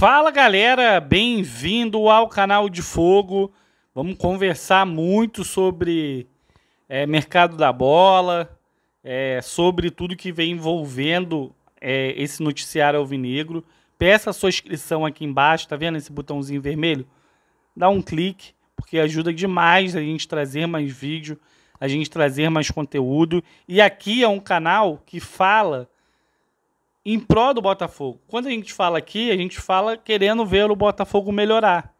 Fala galera, bem-vindo ao canal de Fogo. Vamos conversar muito sobre é, mercado da bola, é, sobre tudo que vem envolvendo é, esse noticiário alvinegro. Peça a sua inscrição aqui embaixo, tá vendo esse botãozinho vermelho? Dá um clique, porque ajuda demais a gente trazer mais vídeo, a gente trazer mais conteúdo. E aqui é um canal que fala em prol do Botafogo. Quando a gente fala aqui, a gente fala querendo ver o Botafogo melhorar.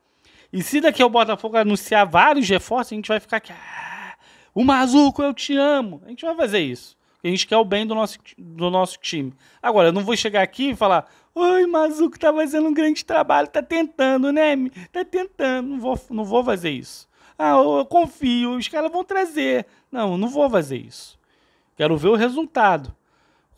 E se daqui o Botafogo anunciar vários reforços, a gente vai ficar aqui. Ah, o Mazuco, eu te amo. A gente vai fazer isso. A gente quer o bem do nosso, do nosso time. Agora, eu não vou chegar aqui e falar: Oi, Mazuco tá fazendo um grande trabalho, tá tentando, né? Tá tentando. Não vou, não vou fazer isso. Ah, eu, eu confio, os caras vão trazer. Não, não vou fazer isso. Quero ver o resultado.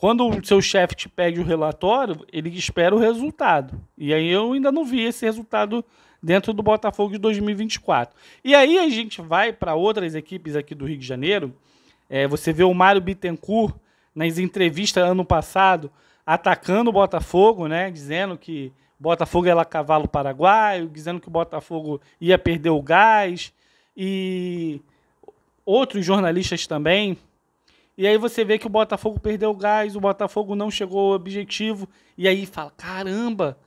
Quando o seu chefe te pede o relatório, ele espera o resultado. E aí eu ainda não vi esse resultado dentro do Botafogo de 2024. E aí a gente vai para outras equipes aqui do Rio de Janeiro. É, você vê o Mário Bittencourt nas entrevistas ano passado atacando o Botafogo, né? Dizendo que Botafogo era cavalo paraguaio, dizendo que o Botafogo ia perder o gás. E outros jornalistas também e aí você vê que o Botafogo perdeu o gás, o Botafogo não chegou ao objetivo. E aí fala: caramba,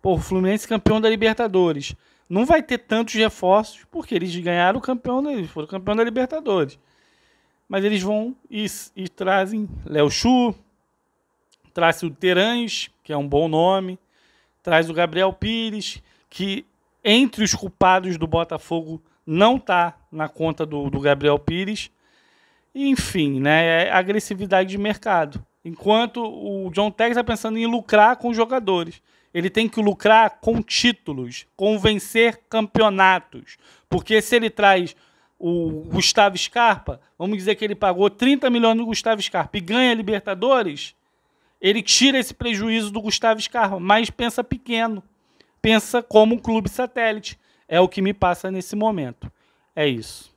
pô, o Fluminense campeão da Libertadores. Não vai ter tantos reforços, porque eles ganharam o campeão, eles foram campeão da Libertadores. Mas eles vão e, e trazem Léo Chu, traz o Terães, que é um bom nome, traz o Gabriel Pires, que entre os culpados do Botafogo não tá na conta do, do Gabriel Pires. Enfim, né? É agressividade de mercado. Enquanto o John Terry está pensando em lucrar com jogadores. Ele tem que lucrar com títulos, com vencer campeonatos. Porque se ele traz o Gustavo Scarpa, vamos dizer que ele pagou 30 milhões no Gustavo Scarpa e ganha Libertadores, ele tira esse prejuízo do Gustavo Scarpa, mas pensa pequeno, pensa como um clube satélite. É o que me passa nesse momento. É isso.